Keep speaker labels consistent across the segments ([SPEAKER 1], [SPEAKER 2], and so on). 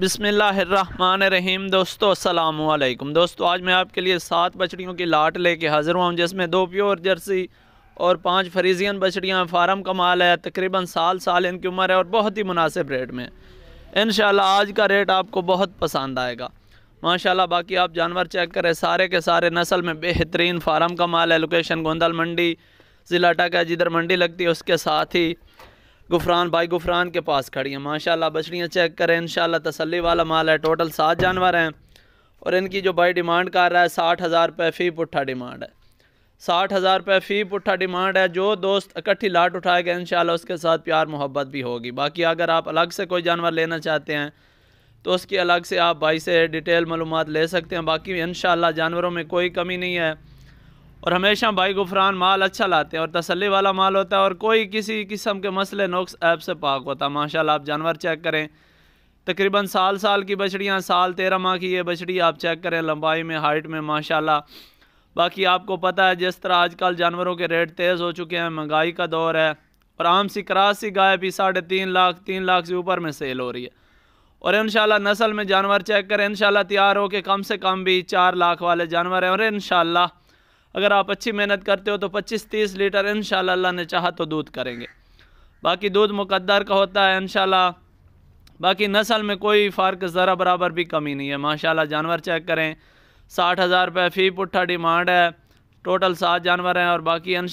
[SPEAKER 1] बिसमीम दोस्तों असलकुम दोस्तों आज मैं आपके लिए सात बछड़ियों की लाट लेके हाज़िर हुआ हूँ जिसमें दो प्योर जर्सी और पांच फरीजियन बछड़ियाँ फार्म का माल है तकरीबन साल साल इनकी उम्र है और बहुत ही मुनासिब रेट में इन आज का रेट आपको बहुत पसंद आएगा माशाल्लाह बाकी आप जानवर चेक करें सारे के सारे नस्ल में बेहतरीन फार्म का माल है लोकेशन गोंदल मंडी ज़िला टाका जिधर मंडी लगती है उसके साथ ही गुफरान भाई गुफरान के पास खड़ी हैं माशाल्लाह बछड़ियाँ चेक करें इन तसली वाला माल है टोटल सात जानवर हैं और इनकी जो भाई डिमांड कर रहा है साठ हज़ार रुपये फ़ी पुट्ठा डिमांड है साठ हज़ार रुपये फ़ी पुट्ठा डिमांड है जो दोस्त इकट्ठी लाट उठाएगा इन उसके साथ प्यार मोहब्बत भी होगी बाकी अगर आप अलग से कोई जानवर लेना चाहते हैं तो उसकी अलग से आप भाई से डिटेल मालूम ले सकते हैं बाकी इन जानवरों में कोई कमी नहीं है और हमेशा भाई गुफरान माल अच्छा लाते हैं और तसली वाला माल होता है और कोई किसी किस्म के मसले नुक्स ऐप से पाक होता माशाल्लाह आप जानवर चेक करें तकरीबन साल साल की बछड़ियाँ साल तेरह माह की ये बछड़ी आप चेक करें लंबाई में हाइट में माशाल्लाह बाकी आपको पता है जिस तरह आजकल जानवरों के रेट तेज़ हो चुके हैं महंगाई का दौर है और आम सी क्रास सी गाय भी साढ़े तीन लाख तीन लाख से ऊपर में सेल हो रही है और इन नस्ल में जानवर चेक करें इन तैयार हो के कम से कम भी चार लाख वाले जानवर हैं और इन अगर आप अच्छी मेहनत करते हो तो 25-30 लीटर इन अल्लाह ने चाहा तो दूध करेंगे बाकी दूध मुकद्दर का होता है इन बाकी नस्ल में कोई फ़र्क ज़रा बराबर भी कमी नहीं है माशाल्लाह जानवर चेक करें साठ हज़ार रुपये फ़ी पुट्ठा डिमांड है टोटल सात जानवर हैं और बाकी इन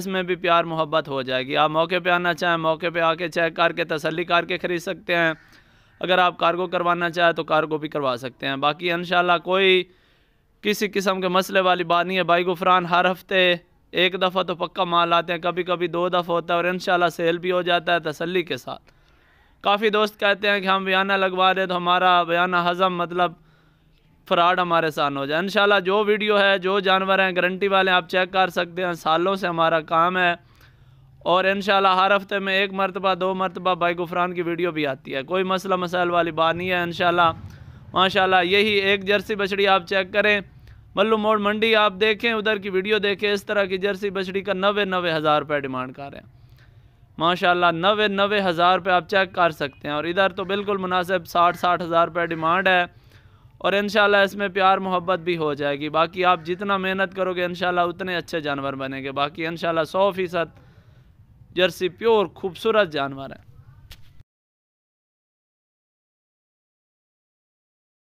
[SPEAKER 1] इसमें भी प्यार मोहब्बत हो जाएगी आप मौके पे आना चाहें मौके पे आके चेक करके तसली करके ख़रीद सकते हैं अगर आप कार्गो करवाना चाहें तो कार्गो भी करवा सकते हैं बाकी इन कोई किसी किस्म के मसले वाली बात नहीं है भाई गुफरान हर हफ्ते एक दफ़ा तो पक्का माल आते हैं कभी कभी दो दफ़ा होता है और इन सेल भी हो जाता है तसली के साथ काफ़ी दोस्त कहते हैं कि हम बयाना लगवा दें तो हमारा बयाना हज़म मतलब फ्रॉड हमारे साथ हो जाए इन जो वीडियो है जो जानवर हैं गारंटी वाले आप चेक कर सकते हैं सालों से हमारा काम है और इन हर हफ्ते में एक मरतबा दो मरतबा भाई गुफरान की वीडियो भी आती है कोई मसला मसाइल वाली बात नहीं है इन माशाल्लाह यही एक जर्सी बछड़ी आप चेक करें मल्लू मोड़ मंडी आप देखें उधर की वीडियो देखें इस तरह की जर्सी बछड़ी का नवे नवे हज़ार रुपये डिमांड कर रहे हैं माशाला नवे नवे हज़ार रुपये आप चेक कर सकते हैं और इधर तो बिल्कुल मुनासिब साठ साठ हज़ार रुपये डिमांड है और इन इसमें प्यार मोहब्बत भी हो जाएगी बाकी आप जितना मेहनत करोगे इन उतने अच्छे जानवर बनेंगे बाकी इन सौ फ़ीसद जर्सी प्योर खूबसूरत जानवर है